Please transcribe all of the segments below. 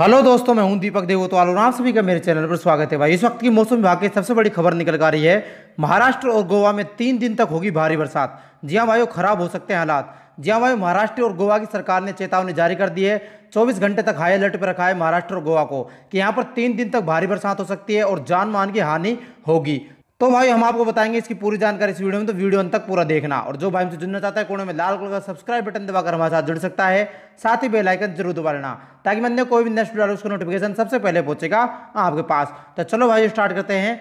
hello दोस्तों मैं हूं दीपक देवोतवाल तो आप सभी का मेरे चैनल पर स्वागत है भाई इस वक्त की मौसम विभाग की सबसे बड़ी खबर निकल आ रही है महाराष्ट्र और गोवा में तीन दिन तक होगी भारी बरसात जी हाँ भाई खराब हो सकते हैं हालात जी हाँ भाई महाराष्ट्र और गोवा की सरकार ने चेतावनी जारी कर दी है चौबीस घंटे तक हाई अलर्ट पर रखा है महाराष्ट्र और गोवा को कि यहाँ पर तीन दिन तक भारी बरसात हो सकती है और जान मान की हानि होगी तो भाई हम आपको बताएंगे इसकी पूरी जानकारी इस वीडियो में तो वीडियो अंत तक पूरा देखना और जो भाई हमसे जुड़ना चाहता है कोने में लाल कलर का सब्सक्राइब बटन दबाकर हमारे साथ जुड़ सकता है साथ ही बेल आइकन जरूर दबा लेना ताकि मैंने कोई भी नेक्स्ट वीडियो उसका नोटिफिकेशन सबसे पहले पहुंचेगा आपके पास तो चलो भाई स्टार्ट करते हैं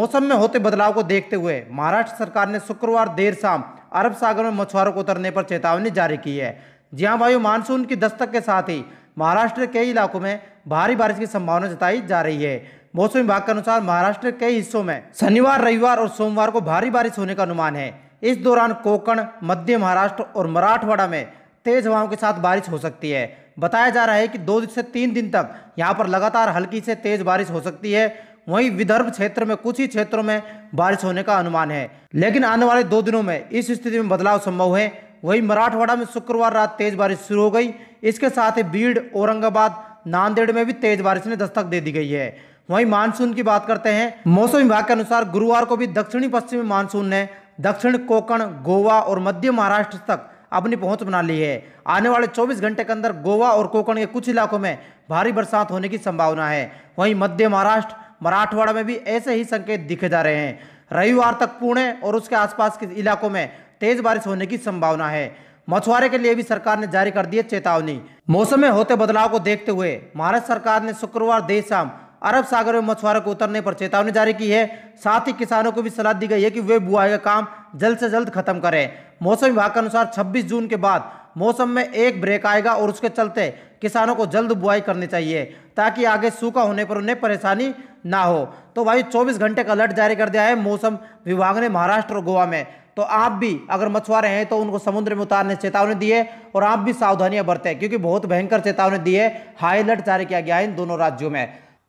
मौसम में होते बदलाव को देखते हुए महाराष्ट्र सरकार ने शुक्रवार देर शाम अरब सागर में मछुआरों को उतरने पर चेतावनी जारी की है जी हाँ भाई मानसून की दस्तक के साथ ही महाराष्ट्र के कई इलाकों में भारी बारिश की संभावना जताई जा रही है मौसम विभाग के अनुसार महाराष्ट्र के कई हिस्सों में शनिवार रविवार और सोमवार को भारी बारिश होने का अनुमान है इस दौरान कोकण मध्य महाराष्ट्र और मराठवाड़ा में तेज हवाओं के साथ बारिश हो सकती है बताया जा रहा है कि दो दिन से तीन दिन तक यहाँ पर लगातार हल्की से तेज बारिश हो सकती है वहीं विदर्भ क्षेत्र में कुछ ही क्षेत्रों में बारिश होने का अनुमान है लेकिन आने वाले दो दिनों में इस स्थिति में बदलाव संभव है वहीं मराठवाड़ा में शुक्रवार रात तेज बारिश शुरू हो गई इसके साथ ही बीड़ औरंगाबाद नांदेड़ में भी तेज बारिश ने दस्तक दे दी गई है वहीं मानसून की बात करते हैं मौसम विभाग के अनुसार गुरुवार को भी दक्षिणी पश्चिमी मानसून ने दक्षिण कोकण गोवा और मध्य महाराष्ट्र तक अपनी पहुंच बना ली है आने वाले 24 घंटे के अंदर गोवा और कोकण के कुछ इलाकों में भारी बरसात होने की संभावना है वहीं मध्य महाराष्ट्र मराठवाड़ा में भी ऐसे ही संकेत दिखे जा रहे हैं रविवार तक पुणे और उसके आसपास के इलाकों में तेज बारिश होने की संभावना है मछुआरे के लिए भी सरकार ने जारी कर दी है चेतावनी मौसम में होते बदलाव को देखते हुए महाराष्ट्र सरकार ने शुक्रवार देर शाम अरब सागर में मछुआरों को उतरने पर चेतावनी जारी की है साथ ही किसानों को भी सलाह दी गई है कि वे बुआई का काम जल्द से जल्द खत्म करें मौसम विभाग के अनुसार 26 जून के बाद मौसम में एक ब्रेक आएगा और उसके चलते किसानों को जल्द बुआई करनी चाहिए ताकि आगे सूखा होने पर उन्हें परेशानी ना हो तो भाई 24 घंटे का अलर्ट जारी कर दिया है मौसम विभाग ने महाराष्ट्र और गोवा में तो आप भी अगर मछुआरे हैं तो उनको समुद्र में उतारने चेतावनी दी है और आप भी सावधानियां बरतें क्योंकि बहुत भयंकर चेतावनी दी है हाई अलर्ट जारी किया गया है इन दोनों राज्यों में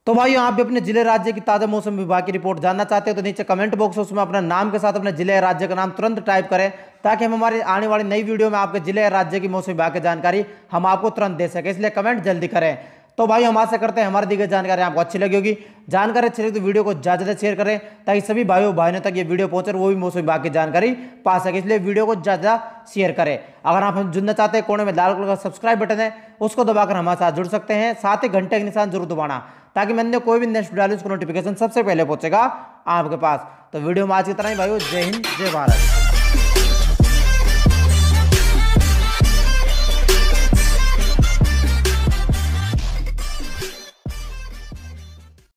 तो भाई आप भी अपने जिले राज्य की ताज़ा मौसम विभाग की रिपोर्ट जानना चाहते हो तो नीचे कमेंट बॉक्स उसमें अपना नाम के साथ अपने जिले राज्य का नाम तुरंत टाइप करें ताकि हम हमारे आने वाली नई वीडियो में आपके जिले राज्य की मौसम विभाग की जानकारी हम आपको तुरंत दे सके इसलिए कमेंट जल्दी करें तो भाई हम आशा करते हैं हमारे दी गई जानकारी आपको अच्छी लगी होगी जानकारी अच्छी लगी तो वीडियो को ज़्यादा से शेयर करें ताकि सभी और भाइयों तक ये वीडियो पहुंचे वो भी मौसम विभाग की जानकारी पा सके इसलिए वीडियो को ज़्यादा शेयर करें अगर आप जुड़ना चाहते हैं कोने में लाल कलर का सब्सक्राइब बटन है उसको दबाकर हमारे साथ जुड़ सकते हैं साथ ही घंटे के निशान जरूर दबाना ताकि मैंने कोई भी नेक्स्ट डालू उसको नोटिफिकेशन सबसे पहले पहुंचेगा आपके पास तो वीडियो में आज की तरह ही भाई जय हिंद जय भारत